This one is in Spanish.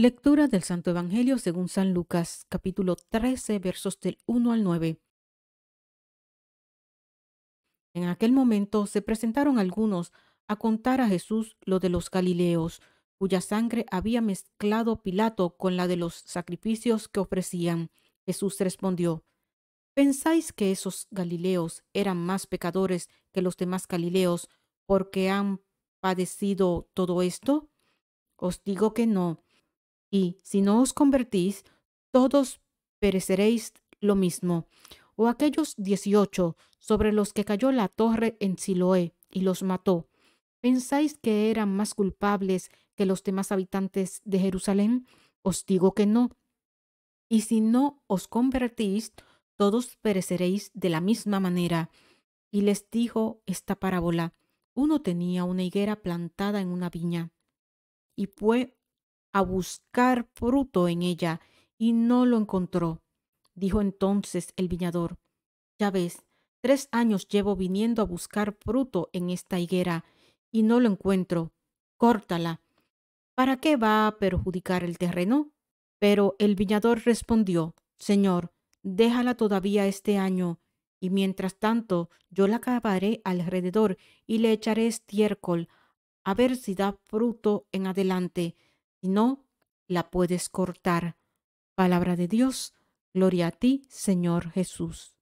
Lectura del Santo Evangelio según San Lucas, capítulo 13, versos del 1 al 9. En aquel momento se presentaron algunos a contar a Jesús lo de los Galileos, cuya sangre había mezclado Pilato con la de los sacrificios que ofrecían. Jesús respondió, ¿Pensáis que esos Galileos eran más pecadores que los demás Galileos porque han padecido todo esto? Os digo que no y si no os convertís, todos pereceréis lo mismo. O aquellos dieciocho sobre los que cayó la torre en Siloé y los mató. ¿Pensáis que eran más culpables que los demás habitantes de Jerusalén? Os digo que no. Y si no os convertís, todos pereceréis de la misma manera. Y les dijo esta parábola. Uno tenía una higuera plantada en una viña y fue a buscar fruto en ella y no lo encontró. Dijo entonces el viñador, ya ves, tres años llevo viniendo a buscar fruto en esta higuera y no lo encuentro. Córtala. ¿Para qué va a perjudicar el terreno? Pero el viñador respondió, Señor, déjala todavía este año, y mientras tanto yo la cavaré alrededor y le echaré estiércol, a ver si da fruto en adelante si no, la puedes cortar. Palabra de Dios, gloria a ti, Señor Jesús.